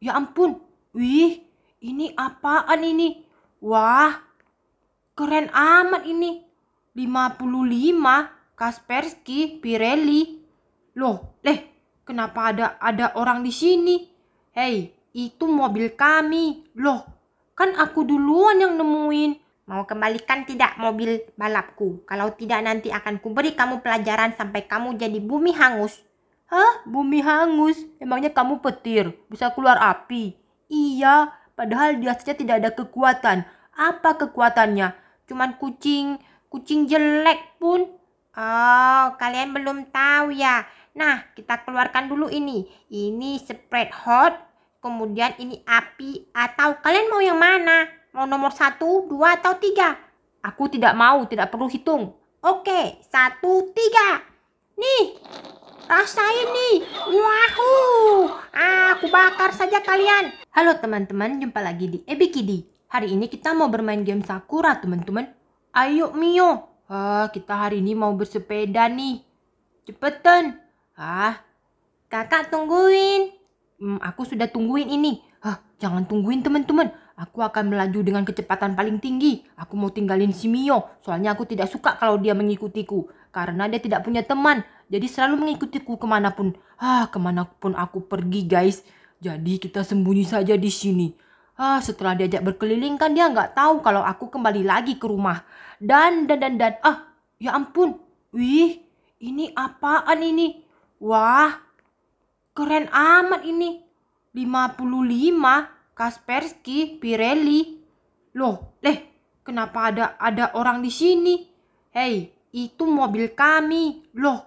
Ya ampun, wih, ini apaan ini? Wah, keren amat ini. 55 Kaspersky Pirelli. Loh, leh, kenapa ada ada orang di sini? Hei, itu mobil kami. Loh, kan aku duluan yang nemuin. Mau kembalikan tidak mobil balapku? Kalau tidak nanti akan kuberi kamu pelajaran sampai kamu jadi bumi hangus. Hah? Bumi hangus. Emangnya kamu petir? Bisa keluar api? Iya, padahal dia saja tidak ada kekuatan. Apa kekuatannya? Cuman kucing, kucing jelek pun. Oh, kalian belum tahu ya. Nah, kita keluarkan dulu ini. Ini spread hot, kemudian ini api, atau kalian mau yang mana? Mau nomor satu, dua, atau tiga? Aku tidak mau, tidak perlu hitung. Oke, satu, tiga. Nih, Rasain nih. Wahoo. Ah, aku bakar saja kalian. Halo teman-teman, jumpa lagi di Ebi Kidi. Hari ini kita mau bermain game Sakura, teman-teman. Ayo Mio. Ah, kita hari ini mau bersepeda nih. Cepetan. Ah, kakak tungguin. Hmm, aku sudah tungguin ini. ah, jangan tungguin teman-teman. Aku akan melaju dengan kecepatan paling tinggi. Aku mau tinggalin si Mio, soalnya aku tidak suka kalau dia mengikutiku karena dia tidak punya teman. Jadi selalu mengikutiku kemanapun. Ah, kemanapun aku pergi guys. Jadi kita sembunyi saja di sini. Ah, setelah diajak berkeliling kan dia nggak tahu kalau aku kembali lagi ke rumah. Dan, dan, dan, dan. Ah, ya ampun. Wih, ini apaan ini? Wah, keren amat ini. 55, Kaspersky, Pirelli. Loh, leh, kenapa ada ada orang di sini? Hei, itu mobil kami. Loh,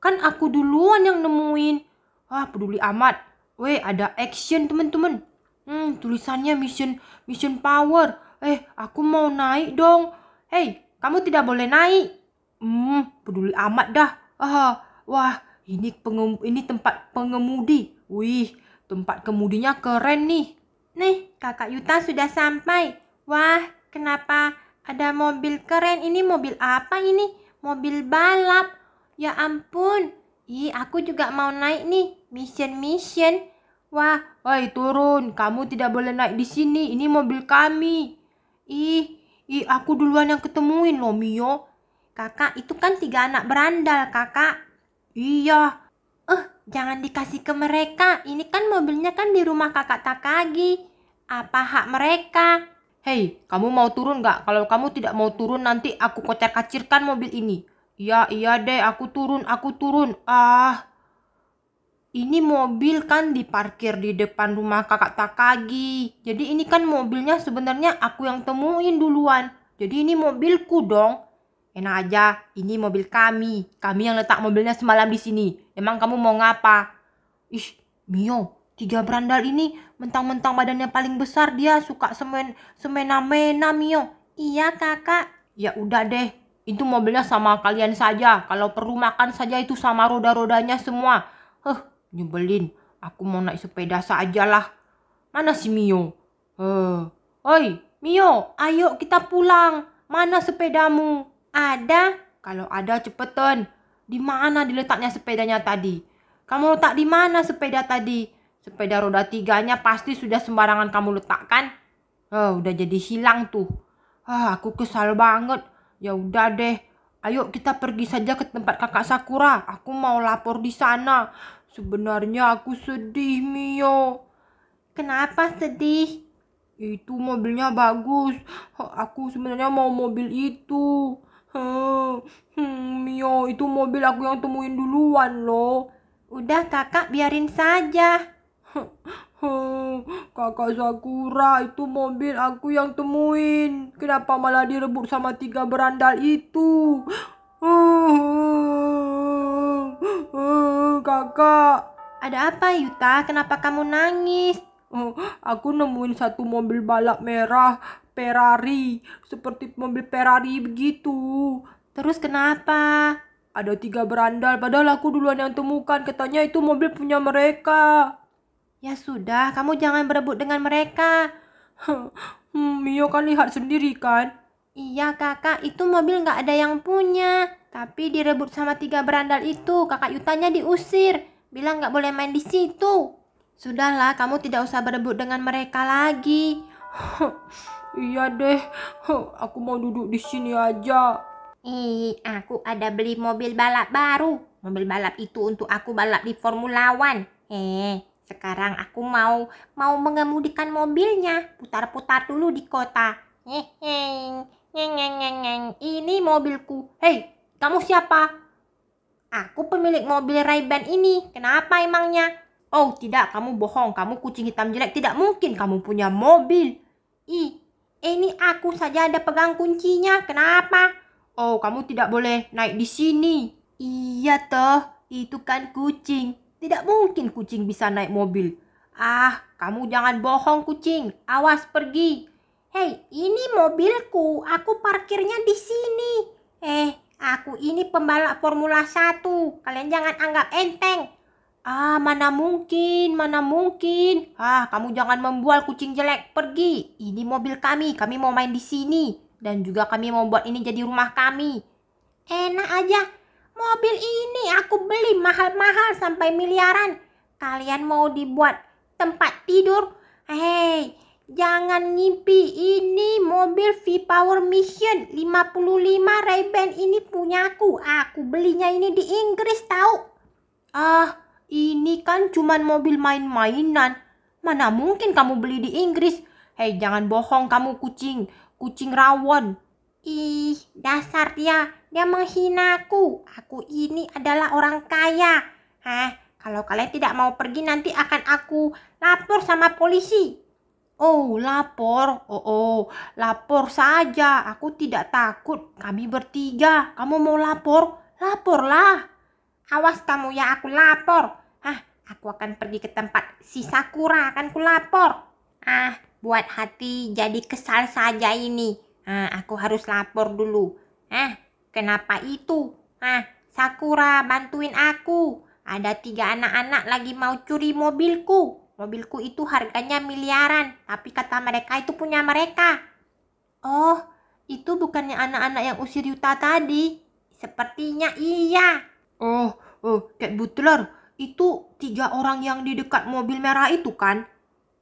kan aku duluan yang nemuin. Ah, peduli amat. Weh, ada action temen-temen. Hmm, tulisannya mission mission power. Eh, aku mau naik dong. Hei, kamu tidak boleh naik. Hmm, peduli amat dah. Ah, wah, ini pengem, ini tempat pengemudi. Wih, tempat kemudinya keren nih. Nih, kakak Yuta sudah sampai. Wah, kenapa ada mobil keren? Ini mobil apa ini? mobil balap. Ya ampun, ih aku juga mau naik nih, mission mission. Wah, woi turun, kamu tidak boleh naik di sini, ini mobil kami. Ih, ih aku duluan yang ketemuin loh Mio. Kakak itu kan tiga anak berandal kakak. Iya. Eh, jangan dikasih ke mereka, ini kan mobilnya kan di rumah kakak Takagi. Apa hak mereka? Hei, kamu mau turun gak? Kalau kamu tidak mau turun nanti aku kocar-kacirkan mobil ini. Iya, iya deh, aku turun, aku turun. Ah, ini mobil kan diparkir di depan rumah kakak Takagi. Jadi ini kan mobilnya sebenarnya aku yang temuin duluan. Jadi ini mobilku dong. Enak aja, ini mobil kami. Kami yang letak mobilnya semalam di sini. Emang kamu mau ngapa? Ih, Mio, Tiga berandal ini mentang-mentang badannya paling besar dia suka semen semena-mena Mio. Iya kakak. Ya udah deh, itu mobilnya sama kalian saja. Kalau perlu makan saja itu sama roda-rodanya semua. Heh, nyebelin. Aku mau naik sepeda saja lah. Mana si Mio? Heh. Oi, Mio, ayo kita pulang. Mana sepedamu? Ada? Kalau ada cepetan. Di mana diletaknya sepedanya tadi? Kamu letak di mana sepeda tadi? Sepeda roda tiganya pasti sudah sembarangan kamu letakkan. Oh, udah jadi hilang tuh. Ah, aku kesal banget. Ya udah deh. Ayo kita pergi saja ke tempat kakak Sakura. Aku mau lapor di sana. Sebenarnya aku sedih, Mio. Kenapa sedih? Itu mobilnya bagus. Aku sebenarnya mau mobil itu. Hmm, Mio, itu mobil aku yang temuin duluan loh. Udah kakak biarin saja. Kakak Sakura, itu mobil aku yang temuin. Kenapa malah direbut sama tiga berandal itu? Kakak. Ada apa Yuta? Kenapa kamu nangis? Aku nemuin satu mobil balap merah Ferrari. Seperti mobil Ferrari begitu. Terus kenapa? Ada tiga berandal, padahal aku duluan yang temukan. Katanya itu mobil punya mereka. Ya sudah, kamu jangan berebut dengan mereka. Mio hmm, iya kan lihat sendiri kan? Iya kakak, itu mobil nggak ada yang punya. Tapi direbut sama tiga berandal itu, kakak Yutanya diusir. Bilang nggak boleh main di situ. Sudahlah, kamu tidak usah berebut dengan mereka lagi. iya deh, aku mau duduk di sini aja. Ih, eh, aku ada beli mobil balap baru. Mobil balap itu untuk aku balap di Formula One. Eh, sekarang aku mau mau mengemudikan mobilnya, putar-putar dulu di kota. Ini mobilku. Hei, kamu siapa? Aku pemilik mobil Ray-Ban ini. Kenapa emangnya? Oh, tidak, kamu bohong. Kamu kucing hitam jelek. Tidak mungkin kamu punya mobil. Ih, ini aku saja ada pegang kuncinya. Kenapa? Oh, kamu tidak boleh naik di sini. Iya toh, itu kan kucing. Tidak mungkin kucing bisa naik mobil. Ah, kamu jangan bohong kucing. Awas pergi. Hei, ini mobilku. Aku parkirnya di sini. Eh, aku ini pembalap Formula 1. Kalian jangan anggap enteng. Ah, mana mungkin, mana mungkin. Ah, kamu jangan membual kucing jelek. Pergi. Ini mobil kami. Kami mau main di sini. Dan juga kami mau buat ini jadi rumah kami. Enak aja. Mobil ini aku beli mahal-mahal sampai miliaran. Kalian mau dibuat tempat tidur? Hei, jangan ngimpi ini mobil V-Power Mission 55 Ray-Ban ini punyaku. Aku belinya ini di Inggris tahu. Ah, ini kan cuma mobil main-mainan. Mana mungkin kamu beli di Inggris? Hei, jangan bohong kamu kucing. Kucing rawon. Ih, dasar dia yang menghina Aku aku ini adalah orang kaya. Hah, kalau kalian tidak mau pergi nanti akan aku lapor sama polisi. Oh, lapor. Oh, oh, lapor saja. Aku tidak takut. Kami bertiga. Kamu mau lapor? Laporlah. Awas kamu ya, aku lapor. Hah, aku akan pergi ke tempat si Sakura. Akan lapor. Ah, buat hati jadi kesal saja ini. Ah, aku harus lapor dulu. Ah, Kenapa itu? Ah, Sakura, bantuin aku. Ada tiga anak-anak lagi mau curi mobilku. Mobilku itu harganya miliaran, tapi kata mereka itu punya mereka. Oh, itu bukannya anak-anak yang usir Yuta tadi? Sepertinya iya. Oh, oh, Cat Butler, itu tiga orang yang di dekat mobil merah itu kan?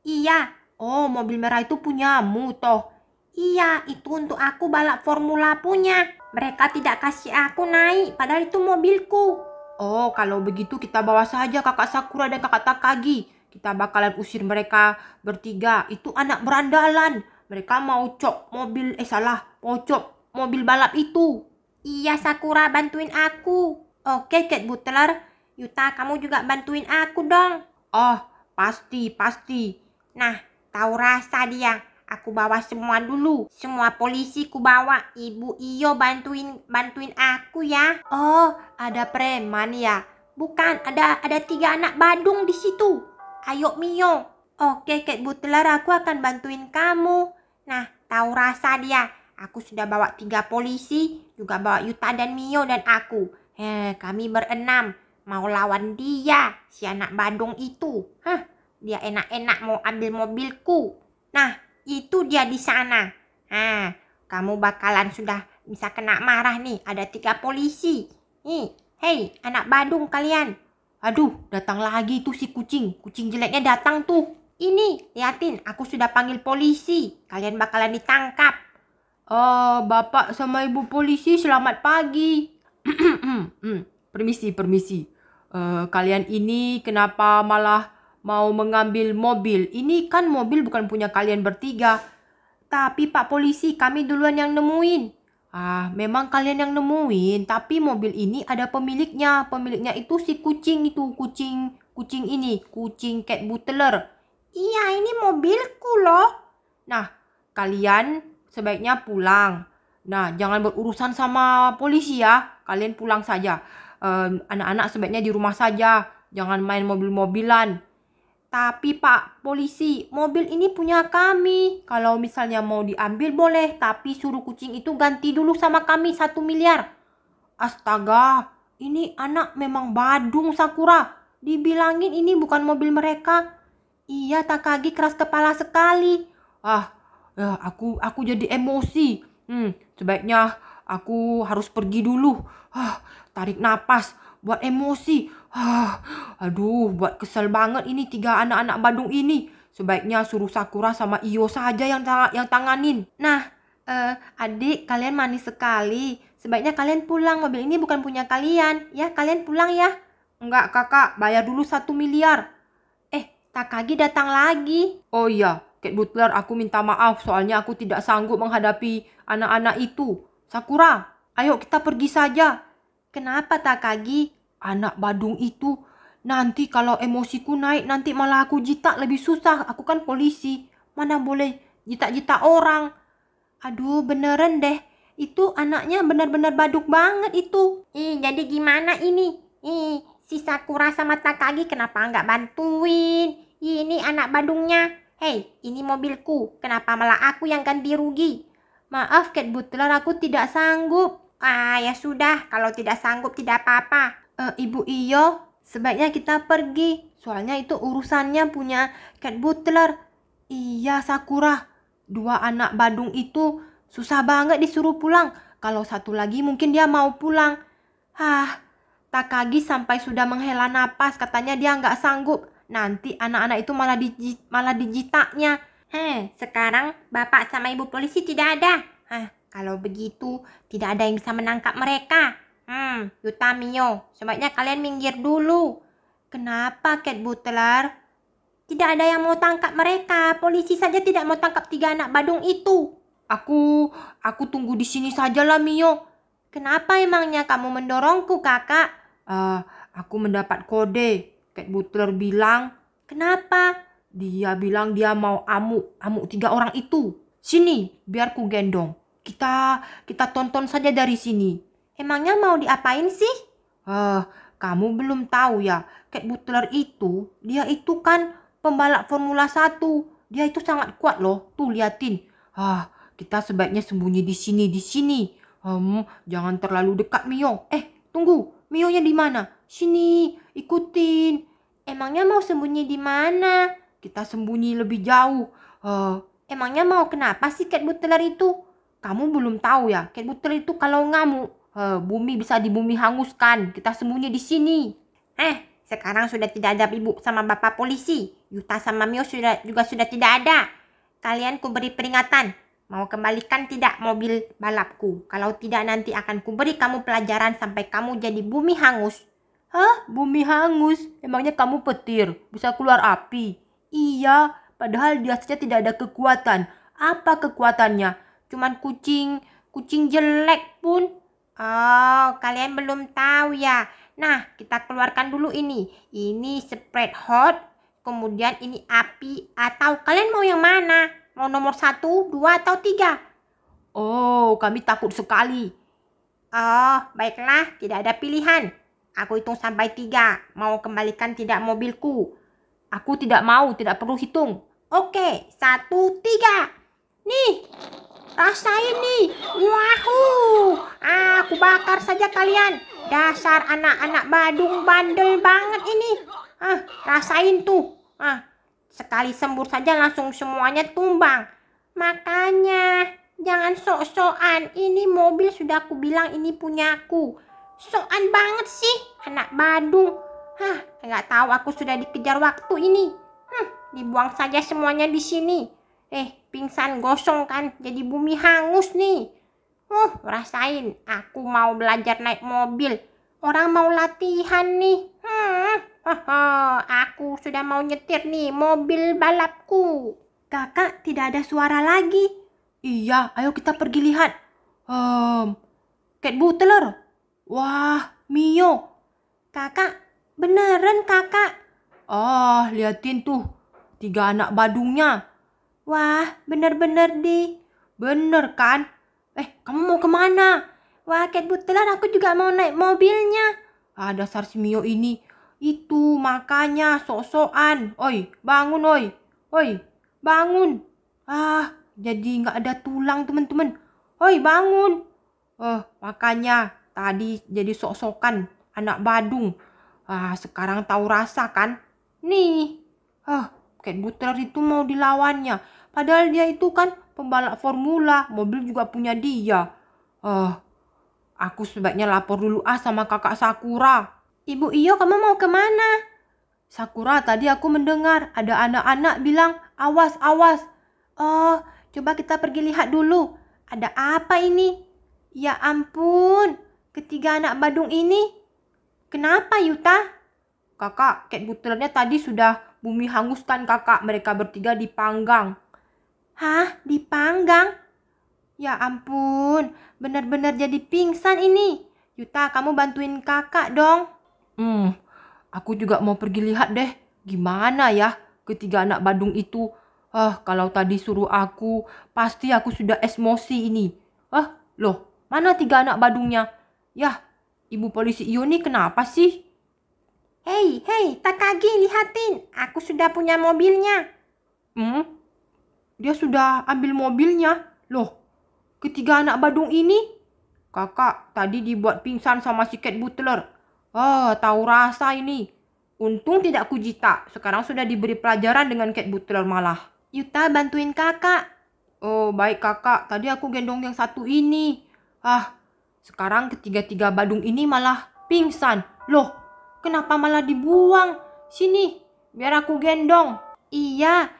Iya. Oh, mobil merah itu punyamu toh. Iya, itu untuk aku balap formula punya. Mereka tidak kasih aku naik, padahal itu mobilku. Oh, kalau begitu kita bawa saja kakak Sakura dan kakak Takagi. Kita bakalan usir mereka bertiga. Itu anak berandalan. Mereka mau cop mobil, eh salah, mau cop mobil balap itu. Iya Sakura, bantuin aku. Oke, Cat Butler. Yuta, kamu juga bantuin aku dong. Oh, pasti, pasti. Nah, tahu rasa dia. Aku bawa semua dulu. Semua polisi ku bawa. Ibu Iyo bantuin bantuin aku ya. Oh, ada preman ya. Bukan, ada ada tiga anak Badung di situ. Ayo Mio. Oke, Kek Butler, aku akan bantuin kamu. Nah, tahu rasa dia. Aku sudah bawa tiga polisi, juga bawa Yuta dan Mio dan aku. Eh, kami berenam. Mau lawan dia, si anak Badung itu. Hah, dia enak-enak mau ambil mobilku. Nah, itu dia di sana. ah, kamu bakalan sudah bisa kena marah nih. Ada tiga polisi. Nih, hei anak Badung kalian. Aduh, datang lagi tuh si kucing. Kucing jeleknya datang tuh. Ini, liatin, aku sudah panggil polisi. Kalian bakalan ditangkap. Oh, bapak sama ibu polisi selamat pagi. Hmm, permisi, permisi. Uh, kalian ini kenapa malah mau mengambil mobil. Ini kan mobil bukan punya kalian bertiga. Tapi Pak Polisi, kami duluan yang nemuin. Ah, memang kalian yang nemuin, tapi mobil ini ada pemiliknya. Pemiliknya itu si kucing itu, kucing, kucing ini, kucing cat butler. Iya, ini mobilku loh. Nah, kalian sebaiknya pulang. Nah, jangan berurusan sama polisi ya. Kalian pulang saja. Anak-anak um, sebaiknya di rumah saja. Jangan main mobil-mobilan. Tapi Pak Polisi, mobil ini punya kami. Kalau misalnya mau diambil boleh, tapi suruh kucing itu ganti dulu sama kami satu miliar. Astaga, ini anak memang badung Sakura. Dibilangin ini bukan mobil mereka. Iya Takagi keras kepala sekali. Ah, eh, aku aku jadi emosi. Hmm, sebaiknya aku harus pergi dulu. Ah, tarik napas buat emosi. Ah, aduh, buat kesel banget ini tiga anak-anak Bandung ini. Sebaiknya suruh Sakura sama Iyo saja yang tang yang tanganin. Nah, eh, adik kalian manis sekali. Sebaiknya kalian pulang, mobil ini bukan punya kalian. Ya, kalian pulang ya. Enggak kakak, bayar dulu satu miliar. Eh, Takagi datang lagi. Oh iya, Kate Butler aku minta maaf soalnya aku tidak sanggup menghadapi anak-anak itu. Sakura, ayo kita pergi saja. Kenapa Takagi? Anak Badung itu nanti kalau emosiku naik nanti malah aku jita lebih susah. Aku kan polisi. Mana boleh jita jita orang. Aduh beneran deh. Itu anaknya benar-benar baduk banget itu. Ih, jadi gimana ini? Ih, si Sakura sama Takagi kenapa nggak bantuin? Ih, ini anak badungnya. Hei, ini mobilku. Kenapa malah aku yang ganti rugi? Maaf, Cat Butler, aku tidak sanggup. Ah, ya sudah, kalau tidak sanggup tidak apa-apa. E, Ibu Iyo, sebaiknya kita pergi. Soalnya itu urusannya punya Cat Butler. Iya, Sakura. Dua anak Badung itu susah banget disuruh pulang. Kalau satu lagi mungkin dia mau pulang. Hah, Takagi sampai sudah menghela napas. Katanya dia nggak sanggup. Nanti anak-anak itu malah, digi malah dijitaknya. Heh, sekarang bapak sama ibu polisi tidak ada. Hah, kalau begitu, tidak ada yang bisa menangkap mereka. Hmm, Mio, sebaiknya kalian minggir dulu. Kenapa, Cat Butler? Tidak ada yang mau tangkap mereka. Polisi saja tidak mau tangkap tiga anak badung itu. Aku, aku tunggu di sini sajalah, Mio. Kenapa emangnya kamu mendorongku, kakak? Uh, aku mendapat kode. Cat Butler bilang. Kenapa? Dia bilang dia mau amuk, amuk tiga orang itu. Sini, biar ku gendong. Kita kita tonton saja dari sini. Emangnya mau diapain sih? Ah, kamu belum tahu ya, Kate Butler itu, dia itu kan pembalap Formula 1. Dia itu sangat kuat loh. Tuh liatin. Ah, kita sebaiknya sembunyi di sini, di sini. Um, jangan terlalu dekat Mio. Eh, tunggu. Mio-nya di mana? Sini, ikutin. Emangnya mau sembunyi di mana? Kita sembunyi lebih jauh. Uh, emangnya mau kenapa sih Cat Butler itu? kamu belum tahu ya, Kate Butler itu kalau ngamuk, he, eh, bumi bisa di bumi hanguskan. Kita sembunyi di sini. Eh, sekarang sudah tidak ada ibu sama bapak polisi. Yuta sama Mio sudah juga sudah tidak ada. Kalian kuberi peringatan. Mau kembalikan tidak mobil balapku? Kalau tidak nanti akan kuberi kamu pelajaran sampai kamu jadi bumi hangus. Hah? Bumi hangus? Emangnya kamu petir? Bisa keluar api? Iya, padahal dia saja tidak ada kekuatan. Apa kekuatannya? cuman kucing kucing jelek pun oh kalian belum tahu ya nah kita keluarkan dulu ini ini spread hot kemudian ini api atau kalian mau yang mana mau nomor satu dua atau tiga oh kami takut sekali oh baiklah tidak ada pilihan aku hitung sampai tiga mau kembalikan tidak mobilku aku tidak mau tidak perlu hitung oke satu tiga nih Rasain nih. wahu, ah, Aku bakar saja kalian. Dasar anak-anak Badung bandel banget ini. Ah, rasain tuh. Ah, sekali sembur saja langsung semuanya tumbang. Makanya jangan sok-sokan. Ini mobil sudah aku bilang ini punyaku. Sokan banget sih anak Badung. Hah, nggak tahu aku sudah dikejar waktu ini. Hmm, dibuang saja semuanya di sini. Eh, pingsan gosong kan, jadi bumi hangus nih. Uh, rasain, aku mau belajar naik mobil. Orang mau latihan nih. Hmm, aku sudah mau nyetir nih mobil balapku. Kakak tidak ada suara lagi. Iya, ayo kita pergi lihat. Um, Kate Butler. Wah, Mio. Kakak, beneran kakak. Oh, liatin tuh. Tiga anak badungnya. Wah, bener-bener di. Bener kan? Eh, kamu mau kemana? Wah, Kate Butler, aku juga mau naik mobilnya. Ah, dasar si Mio ini. Itu makanya sok-sokan. Oi, bangun oi. Oi, bangun. Ah, jadi nggak ada tulang teman-teman. Oi, bangun. Oh, makanya tadi jadi sok-sokan anak Badung. Ah, sekarang tahu rasa kan? Nih. Ah, Ken Butler itu mau dilawannya. Padahal dia itu kan pembalap formula, mobil juga punya dia. Ah, oh, aku sebaiknya lapor dulu ah sama kakak Sakura. Ibu Iyo, kamu mau kemana? Sakura, tadi aku mendengar ada anak-anak bilang, awas, awas. Oh, coba kita pergi lihat dulu. Ada apa ini? Ya ampun, ketiga anak Badung ini. Kenapa Yuta? Kakak, cat butlernya tadi sudah bumi hanguskan kakak. Mereka bertiga dipanggang. Hah? Dipanggang? Ya ampun, benar-benar jadi pingsan ini. Yuta, kamu bantuin kakak dong. Hmm, aku juga mau pergi lihat deh. Gimana ya ketiga anak Badung itu? Ah, kalau tadi suruh aku, pasti aku sudah emosi ini. Ah, loh, mana tiga anak Badungnya? Yah, ibu polisi Yuni kenapa sih? Hei, hei, Takagi, lihatin. Aku sudah punya mobilnya. Hmm? Dia sudah ambil mobilnya? Loh, ketiga anak badung ini? Kakak tadi dibuat pingsan sama si Cat Butler. Oh, tahu rasa ini. Untung tidak kujita. Sekarang sudah diberi pelajaran dengan Cat Butler malah. Yuta bantuin kakak. Oh, baik kakak. Tadi aku gendong yang satu ini. Ah, sekarang ketiga-tiga badung ini malah pingsan. Loh, Kenapa malah dibuang? Sini, biar aku gendong. Iya,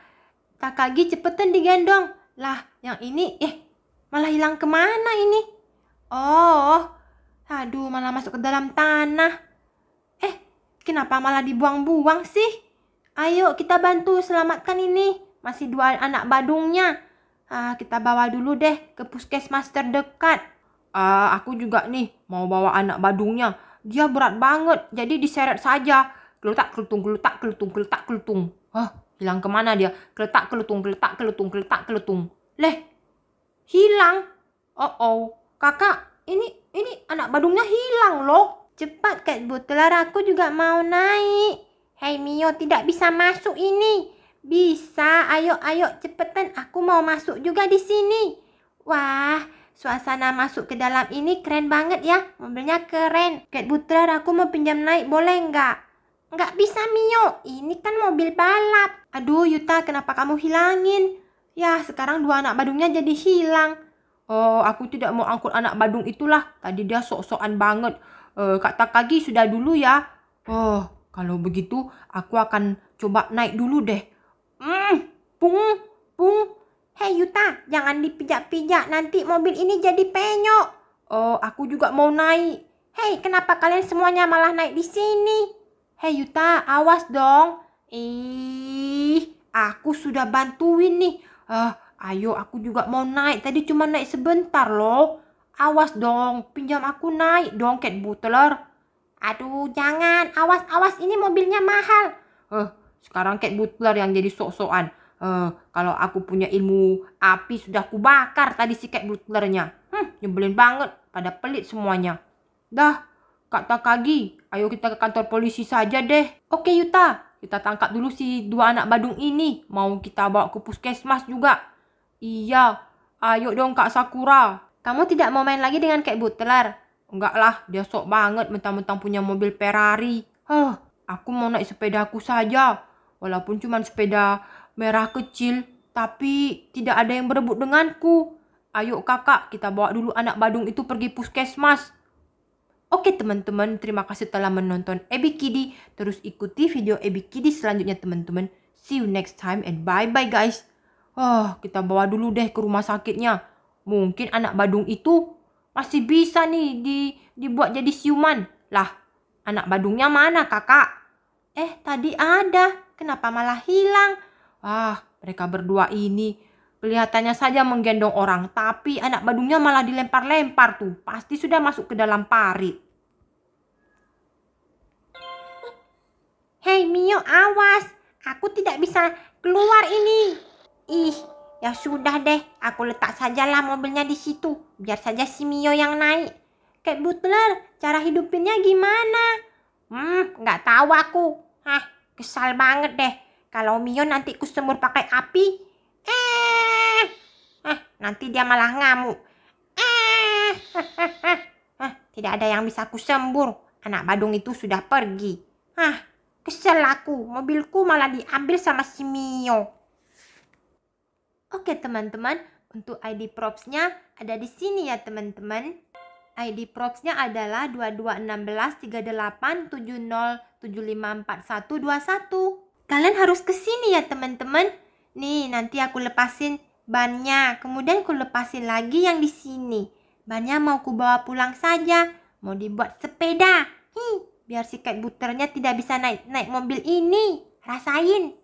Takagi cepetan digendong. Lah, yang ini, eh, malah hilang kemana ini? Oh, aduh, malah masuk ke dalam tanah. Eh, kenapa malah dibuang-buang sih? Ayo, kita bantu selamatkan ini. Masih dua anak badungnya. Ah, kita bawa dulu deh ke puskesmas terdekat. Ah, aku juga nih mau bawa anak badungnya dia berat banget, jadi diseret saja. keletak keletung, keletak keletung, keletak keletung. ah hilang kemana dia? keletak keletung, keletak keletung, keletak keletung. Leh, hilang. Oh oh, kakak, ini ini anak badungnya hilang loh. Cepat Kak Butler, aku juga mau naik. Hei Mio, tidak bisa masuk ini. Bisa, ayo ayo cepetan, aku mau masuk juga di sini. Wah, Suasana masuk ke dalam ini keren banget ya. Mobilnya keren. Cat Putra, aku mau pinjam naik boleh nggak? Nggak bisa Mio, ini kan mobil balap. Aduh Yuta, kenapa kamu hilangin? Ya, sekarang dua anak badungnya jadi hilang. Oh, aku tidak mau angkut anak badung itulah. Tadi dia sok-sokan banget. Uh, eh, kata Takagi, sudah dulu ya. Oh, kalau begitu aku akan coba naik dulu deh. Hmm, pung, pung, Hei Yuta, jangan dipijak-pijak, nanti mobil ini jadi penyok. Oh, aku juga mau naik. Hei, kenapa kalian semuanya malah naik di sini? Hei Yuta, awas dong. Ih, aku sudah bantuin nih. Eh, ayo aku juga mau naik, tadi cuma naik sebentar loh. Awas dong, pinjam aku naik dong, Cat Butler. Aduh, jangan. Awas, awas, ini mobilnya mahal. Eh, sekarang Cat Butler yang jadi sok-sokan. Uh, kalau aku punya ilmu api sudah kubakar tadi si cat butlernya. Hmm, nyebelin banget. Pada pelit semuanya. Dah, Kak Takagi, ayo kita ke kantor polisi saja deh. Oke Yuta, kita tangkap dulu si dua anak badung ini. Mau kita bawa ke puskesmas juga. Iya, ayo dong Kak Sakura. Kamu tidak mau main lagi dengan Cat Butler? Enggak lah, dia sok banget mentang-mentang punya mobil Ferrari. Huh, oh. aku mau naik sepedaku saja. Walaupun cuma sepeda merah kecil, tapi tidak ada yang berebut denganku. Ayo kakak, kita bawa dulu anak Badung itu pergi puskesmas. Oke teman-teman, terima kasih telah menonton Ebi Kidi. Terus ikuti video Ebi Kidi selanjutnya teman-teman. See you next time and bye-bye guys. Oh, kita bawa dulu deh ke rumah sakitnya. Mungkin anak Badung itu masih bisa nih di, dibuat jadi siuman. Lah, anak Badungnya mana kakak? Eh, tadi ada. Kenapa malah hilang? Ah, mereka berdua ini kelihatannya saja menggendong orang, tapi anak badungnya malah dilempar-lempar tuh. Pasti sudah masuk ke dalam parit. Hei Mio, awas. Aku tidak bisa keluar ini. Ih, ya sudah deh. Aku letak sajalah mobilnya di situ. Biar saja si Mio yang naik. Kayak butler, cara hidupinnya gimana? Hmm, nggak tahu aku. Hah, kesal banget deh. Kalau Mio nanti kusemur pakai api, eh, eh nanti dia malah ngamuk. Eh, eh, eh, eh. eh tidak ada yang bisa kusembur. Anak Badung itu sudah pergi. ah kesel aku. Mobilku malah diambil sama si Mio. Oke teman-teman, untuk ID propsnya ada di sini ya teman-teman. ID props-nya adalah 22163870754121. Kalian harus ke sini ya teman-teman. Nih, nanti aku lepasin bannya. Kemudian aku lepasin lagi yang di sini. Bannya mau aku bawa pulang saja. Mau dibuat sepeda. Hi, biar si buternya tidak bisa naik naik mobil ini. Rasain.